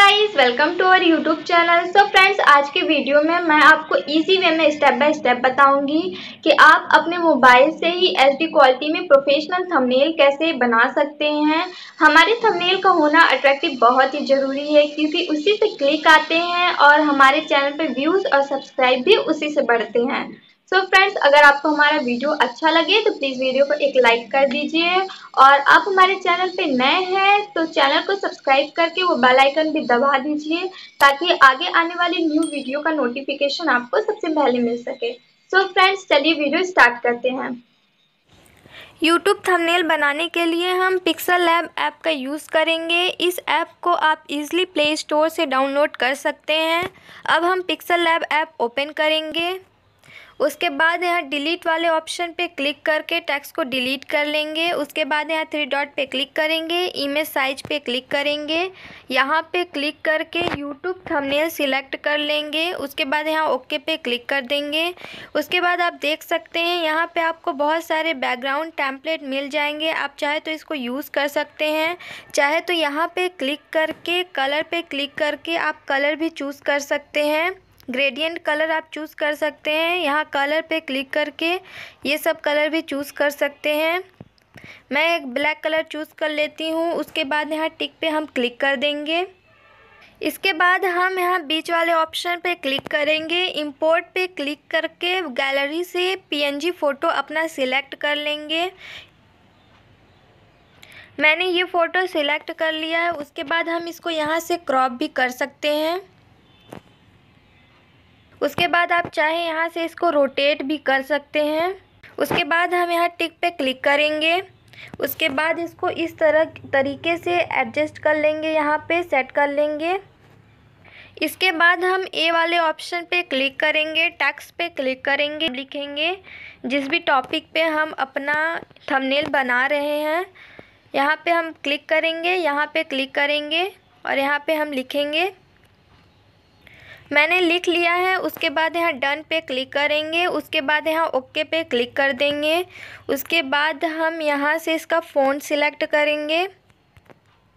guys welcome to our YouTube channel so friends आज के video में मैं आपको इजी वे में स्टेप बाय स्टेप बताऊंगी कि आप अपने मोबाइल से ही एच डी क्वालिटी में प्रोफेशनल थंबनेल कैसे बना सकते हैं हमारे थंबनेल का होना अट्रैक्टिव बहुत ही ज़रूरी है क्योंकि उसी से क्लिक आते हैं और हमारे चैनल पर व्यूज़ और सब्सक्राइब भी उसी से बढ़ते हैं सो so फ्रेंड्स अगर आपको हमारा वीडियो अच्छा लगे तो प्लीज़ वीडियो को एक लाइक कर दीजिए और आप हमारे चैनल पे नए हैं तो चैनल को सब्सक्राइब करके वो बेल आइकन भी दबा दीजिए ताकि आगे आने वाली न्यू वीडियो का नोटिफिकेशन आपको सबसे पहले मिल सके सो फ्रेंड्स चलिए वीडियो स्टार्ट करते हैं YouTube थंबनेल बनाने के लिए हम पिक्सल लैब ऐप का यूज़ करेंगे इस ऐप को आप इजली प्ले स्टोर से डाउनलोड कर सकते हैं अब हम पिक्सल लैब ऐप ओपन करेंगे उसके बाद यहाँ डिलीट वाले ऑप्शन पे क्लिक करके टेक्स्ट को डिलीट कर लेंगे उसके बाद यहाँ थ्री डॉट पे क्लिक करेंगे इमेज साइज पे क्लिक करेंगे यहाँ पे क्लिक करके यूट्यूब थंबनेल सिलेक्ट कर लेंगे उसके बाद यहाँ ओके पे क्लिक कर देंगे उसके बाद आप देख सकते हैं यहाँ पे आपको बहुत सारे बैकग्राउंड टैंपलेट मिल जाएंगे आप चाहे तो इसको यूज़ कर सकते हैं चाहे तो यहाँ पर क्लिक करके कलर पर क्लिक करके आप कलर भी चूज़ कर सकते हैं ग्रेडियंट कलर आप चूज़ कर सकते हैं यहाँ कलर पे क्लिक करके ये सब कलर भी चूज़ कर सकते हैं मैं एक ब्लैक कलर चूज़ कर लेती हूँ उसके बाद यहाँ टिक पे हम क्लिक कर देंगे इसके बाद हम यहाँ बीच वाले ऑप्शन पे क्लिक करेंगे इंपोर्ट पे क्लिक करके गैलरी से पीएनजी फ़ोटो अपना सिलेक्ट कर लेंगे मैंने ये फ़ोटो सिलेक्ट कर लिया है उसके बाद हम इसको यहाँ से क्रॉप भी कर सकते हैं उसके बाद आप चाहे यहाँ से इसको रोटेट भी कर सकते हैं उसके बाद हम यहाँ टिक पे क्लिक करेंगे उसके बाद इसको इस तरह तरीके से एडजस्ट कर लेंगे यहाँ पे सेट कर लेंगे इसके बाद हम ए वाले ऑप्शन पे क्लिक करेंगे टैक्स पे क्लिक करेंगे लिखेंगे जिस भी टॉपिक पे हम अपना थंबनेल बना रहे हैं यहाँ पे हम क्लिक करेंगे यहाँ पे क्लिक करेंगे और यहाँ पे हम लिखेंगे मैंने लिख लिया है उसके बाद यहाँ डन पे क्लिक करेंगे उसके बाद यहाँ ओके पे क्लिक कर देंगे उसके बाद हम यहाँ से इसका फ़ोन सिलेक्ट करेंगे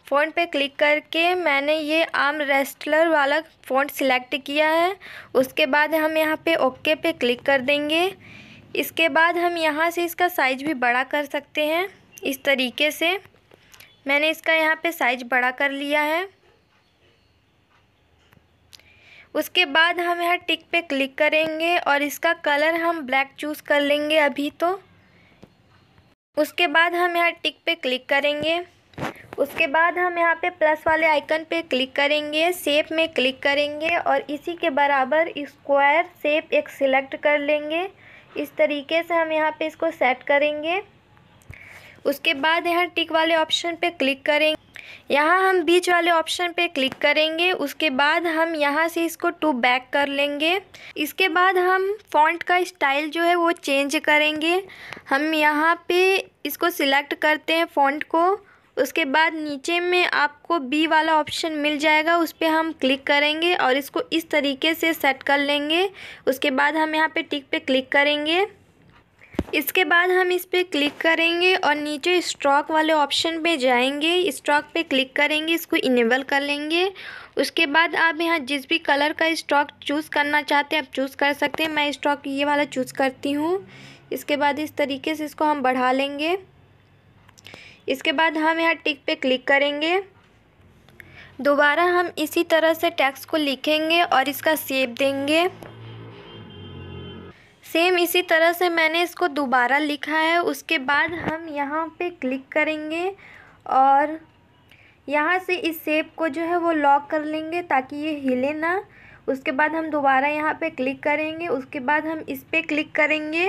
फ़ोन पे क्लिक करके मैंने ये आम रेस्टलर वाला फ़ोन सिलेक्ट किया है उसके बाद हम यहाँ पे ओके पे क्लिक कर देंगे इसके बाद हम यहाँ से इसका साइज भी बड़ा कर सकते हैं इस तरीके से मैंने इसका यहाँ पे साइज बड़ा कर लिया है उसके बाद हम यहाँ टिक पे क्लिक करेंगे और इसका कलर हम ब्लैक चूज़ कर लेंगे अभी तो उसके बाद हम यहाँ टिक पे क्लिक करेंगे उसके बाद हम यहाँ पे प्लस वाले आइकन पे क्लिक करेंगे सेप में क्लिक करेंगे और इसी के बराबर स्क्वायर सेप एक सिलेक्ट कर लेंगे इस तरीके से हम यहाँ पे इसको सेट करेंगे उसके बाद यहाँ टिक वाले ऑप्शन पे क्लिक करेंगे यहाँ हम बीच वाले ऑप्शन पे क्लिक करेंगे उसके बाद हम यहाँ से इसको टू बैक कर लेंगे इसके बाद हम फॉन्ट का स्टाइल जो है वो चेंज करेंगे हम यहाँ पे इसको सिलेक्ट करते हैं फॉन्ट को उसके बाद नीचे में आपको बी वाला ऑप्शन मिल जाएगा उस पर हम क्लिक करेंगे और इसको इस तरीके से सेट कर लेंगे उसके बाद हम यहाँ पे टिक पे क्लिक करेंगे इसके बाद हम इस पर क्लिक करेंगे और नीचे स्ट्रॉक वाले ऑप्शन पे जाएंगे स्ट्रॉक पे क्लिक करेंगे इसको इनेबल कर लेंगे उसके बाद आप यहाँ जिस भी कलर का स्ट्रॉक चूज़ करना चाहते हैं आप चूज़ कर सकते हैं मैं स्ट्रॉक ये वाला चूज़ करती हूँ इसके बाद इस तरीके से इसको हम बढ़ा लेंगे इसके बाद हम यहाँ टिक पे क्लिक करेंगे दोबारा हम इसी तरह से टैक्स को लिखेंगे और इसका सेप देंगे सेम इसी तरह से मैंने इसको दोबारा लिखा है उसके बाद हम यहाँ पे क्लिक करेंगे और यहाँ से इस सेप को जो है वो लॉक कर लेंगे ताकि ये हिले ना उसके बाद हम दोबारा यहाँ पे क्लिक करेंगे उसके बाद हम इस पर क्लिक करेंगे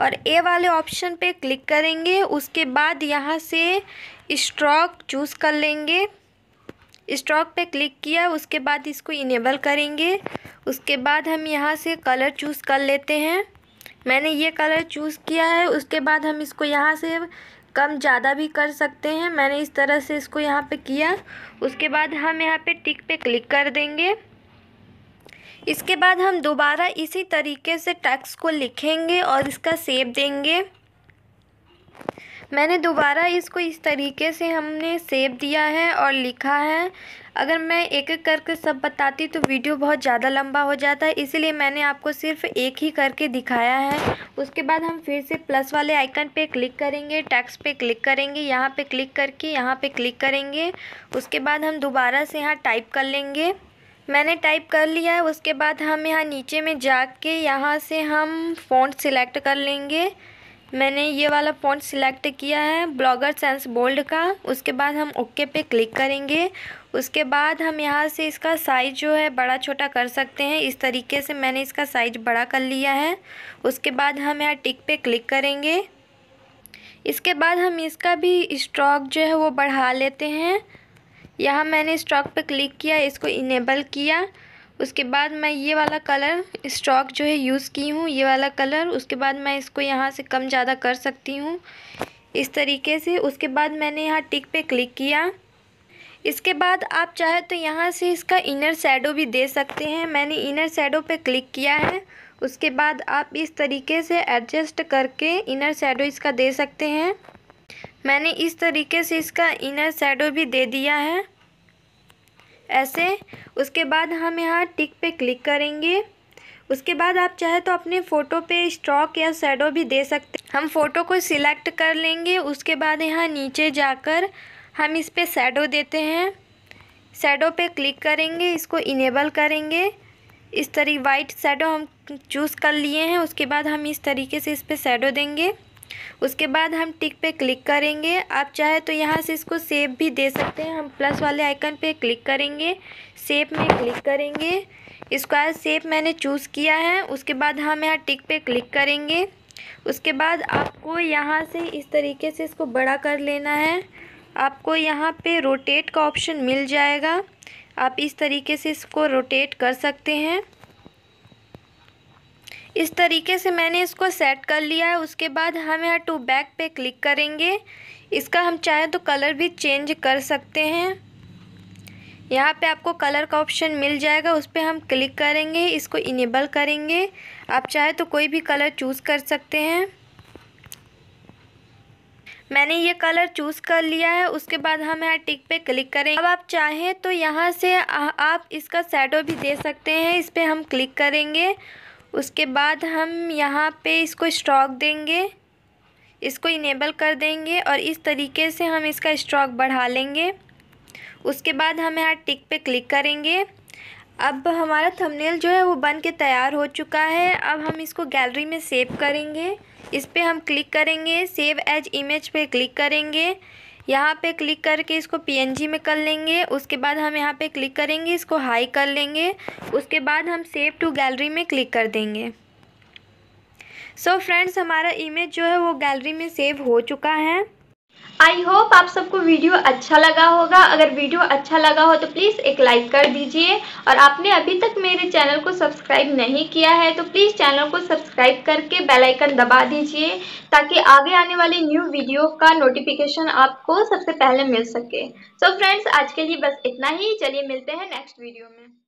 और ए वाले ऑप्शन पे क्लिक करेंगे उसके बाद यहाँ से स्ट्रॉक चूज़ कर लेंगे स्ट्रॉक पे क्लिक किया उसके बाद इसको इनेबल करेंगे उसके बाद हम यहाँ से कलर चूज़ कर लेते हैं मैंने ये कलर चूज़ किया है उसके बाद हम इसको यहाँ से कम ज़्यादा भी कर सकते हैं मैंने इस तरह से इसको यहाँ पे किया उसके बाद हम यहाँ पे टिक पे क्लिक कर देंगे इसके बाद हम दोबारा इसी तरीके से टैक्स को लिखेंगे और इसका सेब देंगे मैंने दोबारा इसको इस तरीके से हमने सेव दिया है और लिखा है अगर मैं एक एक करके सब बताती तो वीडियो बहुत ज़्यादा लंबा हो जाता है इसीलिए मैंने आपको सिर्फ एक ही करके दिखाया है उसके बाद हम फिर से प्लस वाले आइकन पे क्लिक करेंगे टैक्स पे क्लिक करेंगे यहाँ पे क्लिक करके यहाँ पे क्लिक करेंगे उसके बाद हम दोबारा से यहाँ टाइप कर लेंगे मैंने टाइप कर लिया है उसके बाद हम यहाँ नीचे में जा के यहाँ से हम फोन सिलेक्ट कर लेंगे मैंने ये वाला फ़ॉन्ट सिलेक्ट किया है ब्लॉगर सेंस बोल्ड का उसके बाद हम ओके पे क्लिक करेंगे उसके बाद हम यहाँ से इसका साइज़ जो है बड़ा छोटा कर सकते हैं इस तरीके से मैंने इसका साइज़ बड़ा कर लिया है उसके बाद हम यहाँ टिक पे क्लिक करेंगे इसके बाद हम इसका भी स्ट्रॉक जो है वो बढ़ा लेते हैं यहाँ मैंने स्ट्रॉक पे क्लिक किया इसको इनेबल किया उसके बाद मैं ये वाला कलर स्ट्रॉक जो है यूज़ की हूँ ये वाला कलर उसके बाद मैं इसको यहाँ से कम ज़्यादा कर सकती हूँ इस तरीके से उसके बाद मैंने यहाँ टिक पे क्लिक किया इसके बाद आप चाहे तो यहाँ से इसका इनर शेडो भी दे सकते हैं मैंने इनर शेडो पे क्लिक किया है उसके बाद आप इस तरीके से एडजस्ट करके इनर शेडो इसका दे सकते हैं मैंने इस तरीके से इसका इनर शेडो भी दे दिया है ऐसे उसके बाद हम यहाँ टिक पे क्लिक करेंगे उसके बाद आप चाहे तो अपने फ़ोटो पे स्ट्रॉक या शेडो भी दे सकते हम फ़ोटो को सिलेक्ट कर लेंगे उसके बाद यहाँ नीचे जाकर हम इस पर शेडो देते हैं शेडो पे क्लिक करेंगे इसको इनेबल करेंगे इस तरीके वाइट शेडो हम चूज़ कर लिए हैं उसके बाद हम इस तरीके से इस पर शेडो देंगे उसके बाद हम टिक पे क्लिक करेंगे आप चाहे तो यहाँ से इसको सेप भी दे सकते हैं हम प्लस वाले आइकन पे क्लिक करेंगे सेप में क्लिक करेंगे स्क्वायर सेप मैंने चूज़ किया है उसके बाद हम यहाँ टिक पे क्लिक करेंगे उसके बाद आपको यहाँ से इस तरीके से इसको बड़ा कर लेना है आपको यहाँ पे रोटेट का ऑप्शन मिल जाएगा आप इस तरीके से इसको रोटेट कर सकते हैं इस तरीके से मैंने इसको सेट कर लिया है उसके बाद हम यहाँ टू बैक पे क्लिक करेंगे इसका हम चाहें तो कलर भी चेंज कर सकते हैं यहाँ पे आपको कलर का ऑप्शन मिल जाएगा उस पर हम क्लिक करेंगे इसको इनेबल करेंगे आप चाहे तो कोई भी कलर चूज़ कर सकते हैं मैंने ये कलर चूज़ कर लिया है उसके बाद हम यहाँ टिक पे क्लिक करेंगे अब आप चाहें तो यहाँ से आ, आप इसका सैडो भी दे सकते हैं इस पर हम क्लिक करेंगे उसके बाद हम यहाँ पे इसको स्ट्रोक देंगे इसको इनेबल कर देंगे और इस तरीके से हम इसका स्ट्रोक बढ़ा लेंगे उसके बाद हम यहाँ टिक पे क्लिक करेंगे अब हमारा थंबनेल जो है वो बन के तैयार हो चुका है अब हम इसको गैलरी में सेव करेंगे इस पर हम क्लिक करेंगे सेव एज इमेज पे क्लिक करेंगे यहाँ पे क्लिक करके इसको पीएनजी में कर लेंगे उसके बाद हम यहाँ पे क्लिक करेंगे इसको हाई कर लेंगे उसके बाद हम सेव टू गैलरी में क्लिक कर देंगे सो so फ्रेंड्स हमारा इमेज जो है वो गैलरी में सेव हो चुका है आई होप आप सबको वीडियो अच्छा लगा होगा अगर वीडियो अच्छा लगा हो तो प्लीज़ एक लाइक कर दीजिए और आपने अभी तक मेरे चैनल को सब्सक्राइब नहीं किया है तो प्लीज़ चैनल को सब्सक्राइब करके बेल आइकन दबा दीजिए ताकि आगे आने वाली न्यू वीडियो का नोटिफिकेशन आपको सबसे पहले मिल सके सो so फ्रेंड्स आज के लिए बस इतना ही चलिए मिलते हैं नेक्स्ट वीडियो में